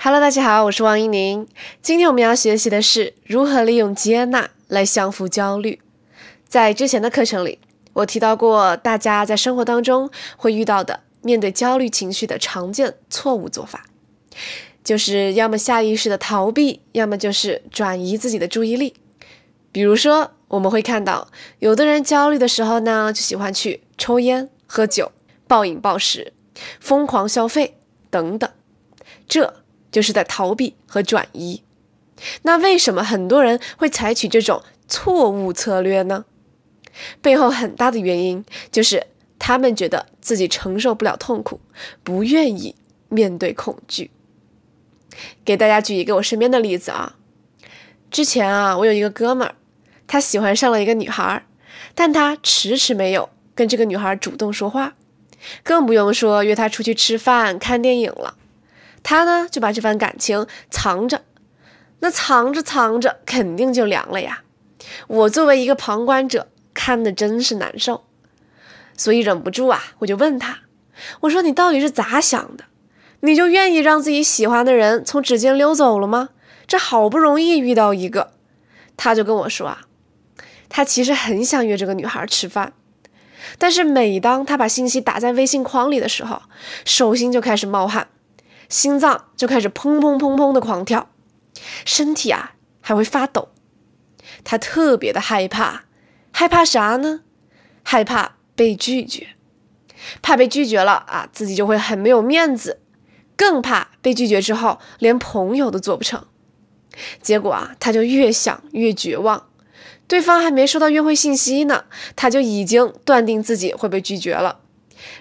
Hello，大家好，我是王一宁。今天我们要学习的是如何利用接纳来降服焦虑。在之前的课程里，我提到过，大家在生活当中会遇到的面对焦虑情绪的常见错误做法，就是要么下意识的逃避，要么就是转移自己的注意力。比如说，我们会看到有的人焦虑的时候呢，就喜欢去抽烟、喝酒、暴饮暴食、疯狂消费等等，这。就是在逃避和转移。那为什么很多人会采取这种错误策略呢？背后很大的原因就是他们觉得自己承受不了痛苦，不愿意面对恐惧。给大家举一个我身边的例子啊，之前啊，我有一个哥们儿，他喜欢上了一个女孩儿，但他迟迟没有跟这个女孩主动说话，更不用说约她出去吃饭、看电影了。他呢就把这番感情藏着，那藏着藏着肯定就凉了呀。我作为一个旁观者，看的真是难受，所以忍不住啊，我就问他，我说你到底是咋想的？你就愿意让自己喜欢的人从指尖溜走了吗？这好不容易遇到一个，他就跟我说啊，他其实很想约这个女孩吃饭，但是每当他把信息打在微信框里的时候，手心就开始冒汗。心脏就开始砰砰砰砰的狂跳，身体啊还会发抖。他特别的害怕，害怕啥呢？害怕被拒绝，怕被拒绝了啊，自己就会很没有面子，更怕被拒绝之后连朋友都做不成。结果啊，他就越想越绝望，对方还没收到约会信息呢，他就已经断定自己会被拒绝了，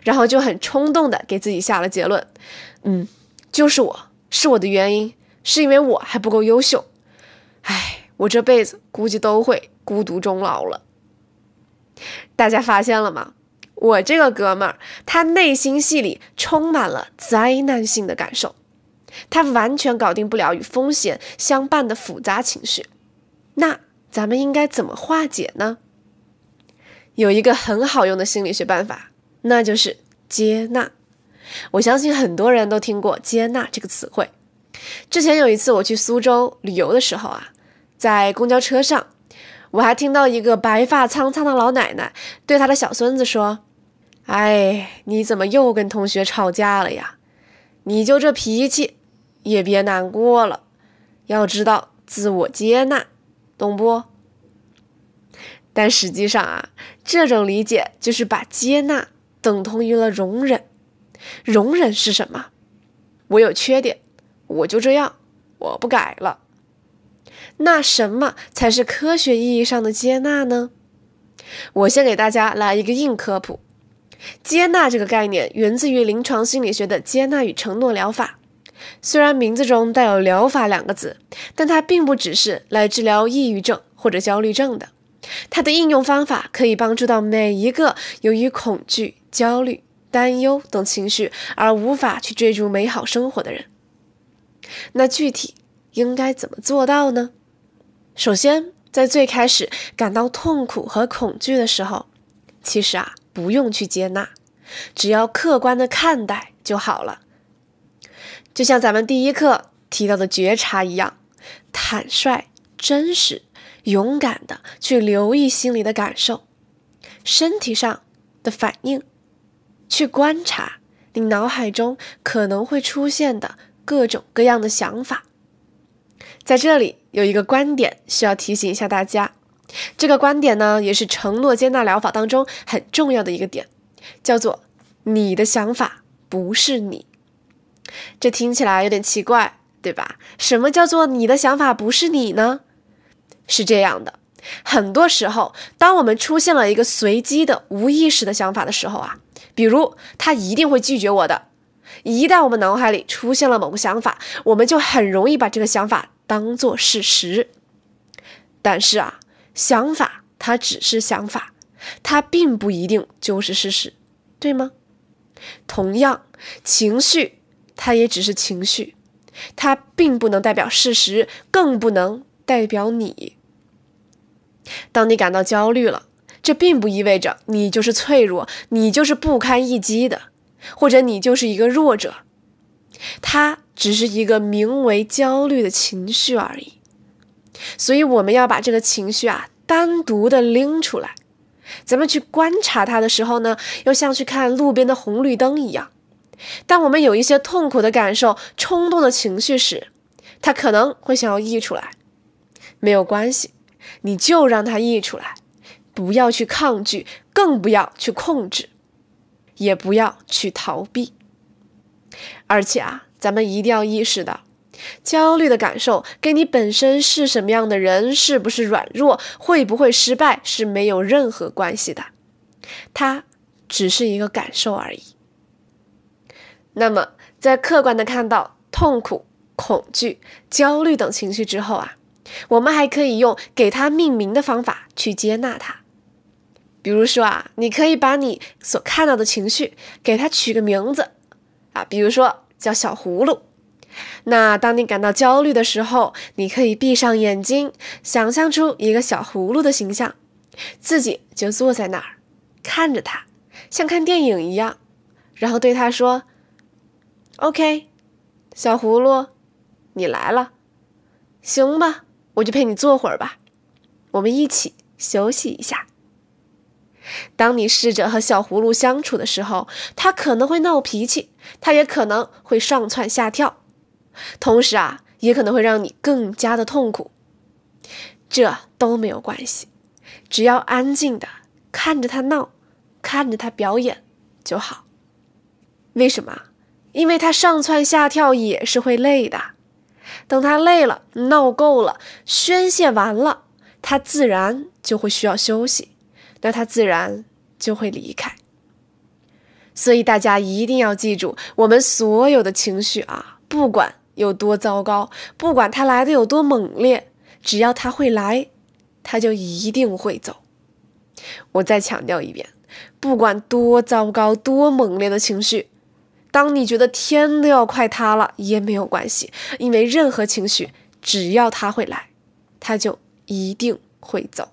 然后就很冲动的给自己下了结论，嗯。就是我是我的原因，是因为我还不够优秀，唉，我这辈子估计都会孤独终老了。大家发现了吗？我这个哥们儿，他内心戏里充满了灾难性的感受，他完全搞定不了与风险相伴的复杂情绪。那咱们应该怎么化解呢？有一个很好用的心理学办法，那就是接纳。我相信很多人都听过“接纳”这个词汇。之前有一次我去苏州旅游的时候啊，在公交车上，我还听到一个白发苍苍的老奶奶对她的小孙子说：“哎，你怎么又跟同学吵架了呀？你就这脾气，也别难过了。要知道自我接纳，懂不？”但实际上啊，这种理解就是把接纳等同于了容忍。容忍是什么？我有缺点，我就这样，我不改了。那什么才是科学意义上的接纳呢？我先给大家来一个硬科普：接纳这个概念源自于临床心理学的接纳与承诺疗法。虽然名字中带有“疗法”两个字，但它并不只是来治疗抑郁症或者焦虑症的。它的应用方法可以帮助到每一个由于恐惧、焦虑。担忧等情绪而无法去追逐美好生活的人，那具体应该怎么做到呢？首先，在最开始感到痛苦和恐惧的时候，其实啊不用去接纳，只要客观的看待就好了。就像咱们第一课提到的觉察一样，坦率、真实、勇敢的去留意心里的感受、身体上的反应。去观察你脑海中可能会出现的各种各样的想法，在这里有一个观点需要提醒一下大家，这个观点呢也是承诺接纳疗法当中很重要的一个点，叫做你的想法不是你。这听起来有点奇怪，对吧？什么叫做你的想法不是你呢？是这样的，很多时候当我们出现了一个随机的无意识的想法的时候啊。比如，他一定会拒绝我的。一旦我们脑海里出现了某个想法，我们就很容易把这个想法当做事实。但是啊，想法它只是想法，它并不一定就是事实，对吗？同样，情绪它也只是情绪，它并不能代表事实，更不能代表你。当你感到焦虑了。这并不意味着你就是脆弱，你就是不堪一击的，或者你就是一个弱者。它只是一个名为焦虑的情绪而已。所以我们要把这个情绪啊单独的拎出来。咱们去观察它的时候呢，要像去看路边的红绿灯一样。当我们有一些痛苦的感受、冲动的情绪时，它可能会想要溢出来。没有关系，你就让它溢出来。不要去抗拒，更不要去控制，也不要去逃避。而且啊，咱们一定要意识到，焦虑的感受跟你本身是什么样的人，是不是软弱，会不会失败，是没有任何关系的。它只是一个感受而已。那么，在客观的看到痛苦、恐惧、焦虑等情绪之后啊，我们还可以用给它命名的方法去接纳它。比如说啊，你可以把你所看到的情绪给它取个名字啊，比如说叫小葫芦。那当你感到焦虑的时候，你可以闭上眼睛，想象出一个小葫芦的形象，自己就坐在那儿看着它，像看电影一样，然后对它说：“OK，小葫芦，你来了，行吧，我就陪你坐会儿吧，我们一起休息一下。”当你试着和小葫芦相处的时候，它可能会闹脾气，它也可能会上蹿下跳，同时啊，也可能会让你更加的痛苦。这都没有关系，只要安静的看着它闹，看着它表演就好。为什么？因为它上蹿下跳也是会累的，等它累了、闹够了、宣泄完了，它自然就会需要休息。那他自然就会离开，所以大家一定要记住，我们所有的情绪啊，不管有多糟糕，不管它来的有多猛烈，只要他会来，他就一定会走。我再强调一遍，不管多糟糕、多猛烈的情绪，当你觉得天都要快塌了，也没有关系，因为任何情绪，只要他会来，他就一定会走。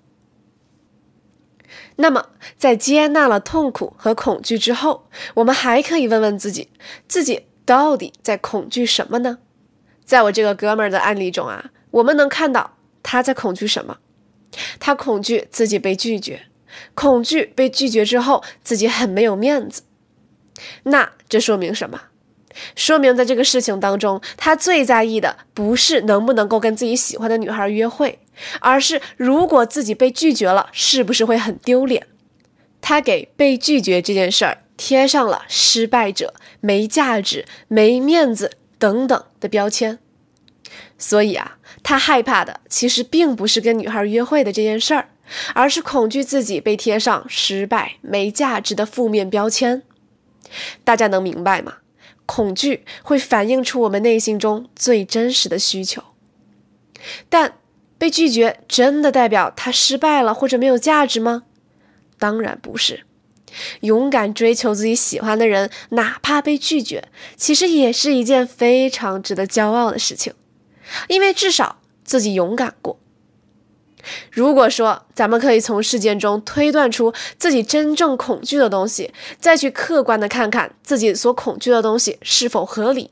那么，在接纳了痛苦和恐惧之后，我们还可以问问自己：自己到底在恐惧什么呢？在我这个哥们儿的案例中啊，我们能看到他在恐惧什么？他恐惧自己被拒绝，恐惧被拒绝之后自己很没有面子。那这说明什么？说明，在这个事情当中，他最在意的不是能不能够跟自己喜欢的女孩约会，而是如果自己被拒绝了，是不是会很丢脸？他给被拒绝这件事儿贴上了失败者、没价值、没面子等等的标签。所以啊，他害怕的其实并不是跟女孩约会的这件事儿，而是恐惧自己被贴上失败、没价值的负面标签。大家能明白吗？恐惧会反映出我们内心中最真实的需求，但被拒绝真的代表他失败了或者没有价值吗？当然不是。勇敢追求自己喜欢的人，哪怕被拒绝，其实也是一件非常值得骄傲的事情，因为至少自己勇敢过。如果说咱们可以从事件中推断出自己真正恐惧的东西，再去客观的看看自己所恐惧的东西是否合理，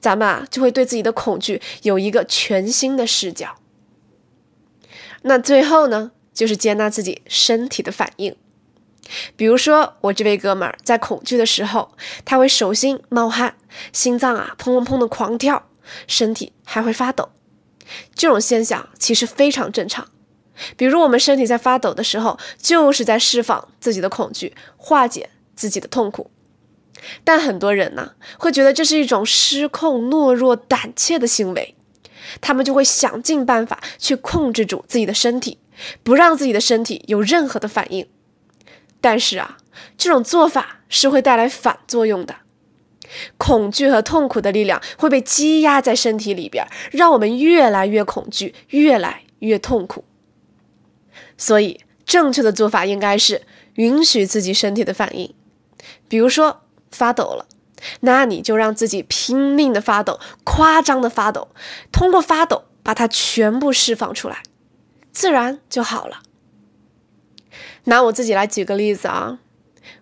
咱们啊就会对自己的恐惧有一个全新的视角。那最后呢，就是接纳自己身体的反应。比如说我这位哥们儿在恐惧的时候，他会手心冒汗，心脏啊砰砰砰的狂跳，身体还会发抖，这种现象其实非常正常。比如我们身体在发抖的时候，就是在释放自己的恐惧，化解自己的痛苦。但很多人呢，会觉得这是一种失控、懦弱、胆怯的行为，他们就会想尽办法去控制住自己的身体，不让自己的身体有任何的反应。但是啊，这种做法是会带来反作用的，恐惧和痛苦的力量会被积压在身体里边，让我们越来越恐惧，越来越痛苦。所以，正确的做法应该是允许自己身体的反应，比如说发抖了，那你就让自己拼命的发抖，夸张的发抖，通过发抖把它全部释放出来，自然就好了。拿我自己来举个例子啊，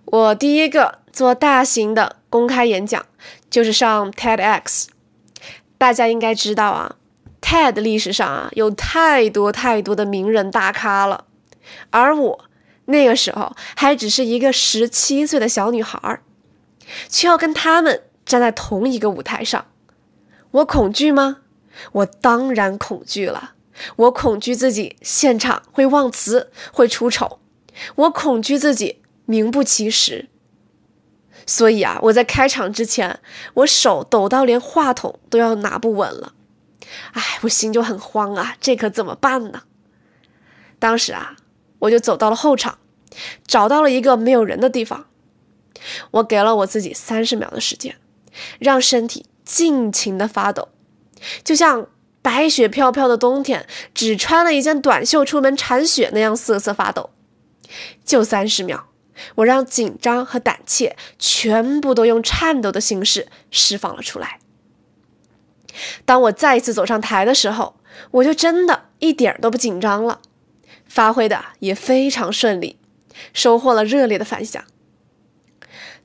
我第一个做大型的公开演讲就是上 TEDx，大家应该知道啊，TED 历史上啊有太多太多的名人大咖了。而我那个时候还只是一个十七岁的小女孩儿，却要跟他们站在同一个舞台上。我恐惧吗？我当然恐惧了。我恐惧自己现场会忘词、会出丑；我恐惧自己名不其实。所以啊，我在开场之前，我手抖到连话筒都要拿不稳了。哎，我心就很慌啊，这可怎么办呢？当时啊。我就走到了后场，找到了一个没有人的地方。我给了我自己三十秒的时间，让身体尽情的发抖，就像白雪飘飘的冬天，只穿了一件短袖出门铲雪那样瑟瑟发抖。就三十秒，我让紧张和胆怯全部都用颤抖的形式释放了出来。当我再一次走上台的时候，我就真的一点都不紧张了。发挥的也非常顺利，收获了热烈的反响。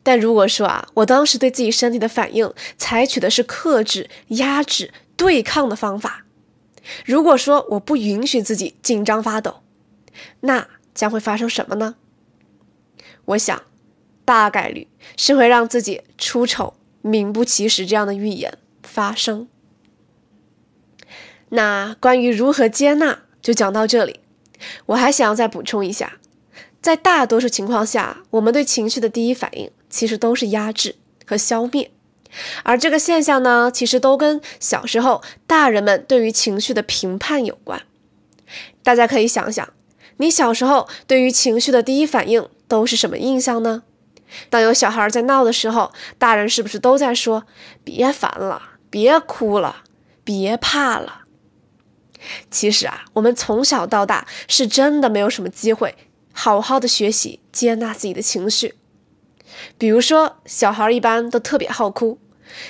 但如果说啊，我当时对自己身体的反应采取的是克制、压制、对抗的方法，如果说我不允许自己紧张发抖，那将会发生什么呢？我想，大概率是会让自己出丑、名不其实这样的预言发生。那关于如何接纳，就讲到这里。我还想要再补充一下，在大多数情况下，我们对情绪的第一反应其实都是压制和消灭，而这个现象呢，其实都跟小时候大人们对于情绪的评判有关。大家可以想想，你小时候对于情绪的第一反应都是什么印象呢？当有小孩在闹的时候，大人是不是都在说“别烦了，别哭了，别怕了”？其实啊，我们从小到大是真的没有什么机会好好的学习接纳自己的情绪。比如说，小孩一般都特别好哭，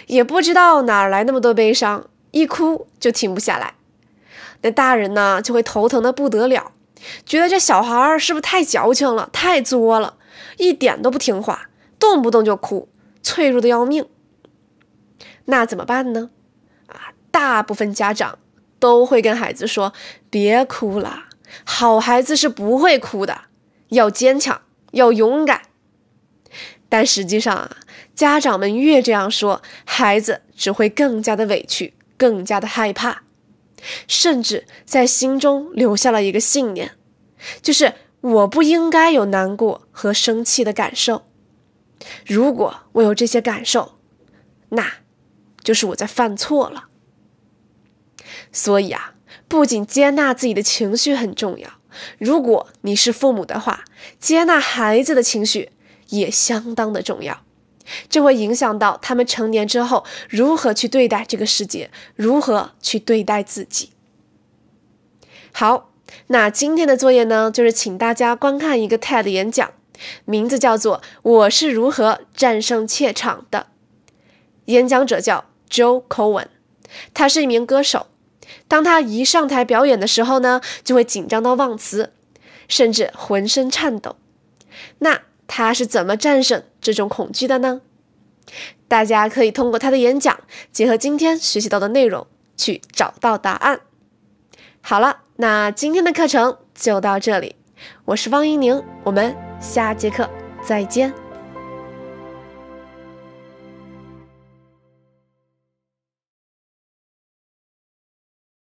也不知道哪来那么多悲伤，一哭就停不下来。那大人呢，就会头疼的不得了，觉得这小孩是不是太矫情了，太作了，一点都不听话，动不动就哭，脆弱的要命。那怎么办呢？啊，大部分家长。都会跟孩子说：“别哭了，好孩子是不会哭的，要坚强，要勇敢。”但实际上啊，家长们越这样说，孩子只会更加的委屈，更加的害怕，甚至在心中留下了一个信念：就是我不应该有难过和生气的感受。如果我有这些感受，那就是我在犯错了。所以啊，不仅接纳自己的情绪很重要，如果你是父母的话，接纳孩子的情绪也相当的重要，这会影响到他们成年之后如何去对待这个世界，如何去对待自己。好，那今天的作业呢，就是请大家观看一个 TED 演讲，名字叫做《我是如何战胜怯场的》，演讲者叫 Joe Cohen，他是一名歌手。当他一上台表演的时候呢，就会紧张到忘词，甚至浑身颤抖。那他是怎么战胜这种恐惧的呢？大家可以通过他的演讲，结合今天学习到的内容去找到答案。好了，那今天的课程就到这里，我是汪一宁，我们下节课再见。